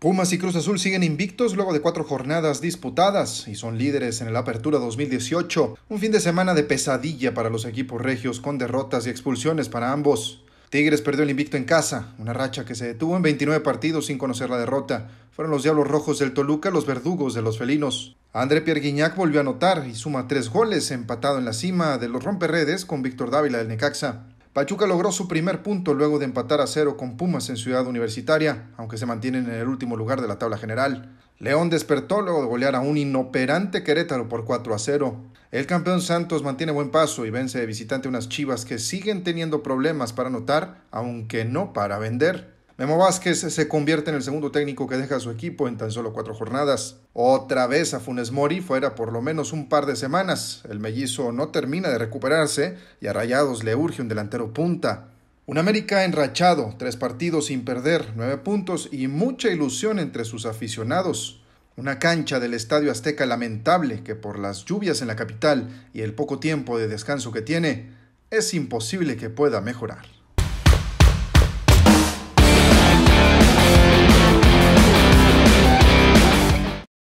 Pumas y Cruz Azul siguen invictos luego de cuatro jornadas disputadas y son líderes en la Apertura 2018, un fin de semana de pesadilla para los equipos regios con derrotas y expulsiones para ambos. Tigres perdió el invicto en casa, una racha que se detuvo en 29 partidos sin conocer la derrota. Fueron los Diablos Rojos del Toluca los verdugos de los felinos. André Pierre volvió a anotar y suma tres goles, empatado en la cima de los romperredes con Víctor Dávila del Necaxa. Pachuca logró su primer punto luego de empatar a cero con Pumas en Ciudad Universitaria, aunque se mantienen en el último lugar de la tabla general. León despertó luego de golear a un inoperante Querétaro por 4 a 0. El campeón Santos mantiene buen paso y vence de visitante unas chivas que siguen teniendo problemas para anotar, aunque no para vender. Memo Vázquez se convierte en el segundo técnico que deja a su equipo en tan solo cuatro jornadas. Otra vez a Funes Mori fuera por lo menos un par de semanas. El mellizo no termina de recuperarse y a Rayados le urge un delantero punta. Un América enrachado, tres partidos sin perder, nueve puntos y mucha ilusión entre sus aficionados. Una cancha del Estadio Azteca lamentable que por las lluvias en la capital y el poco tiempo de descanso que tiene, es imposible que pueda mejorar.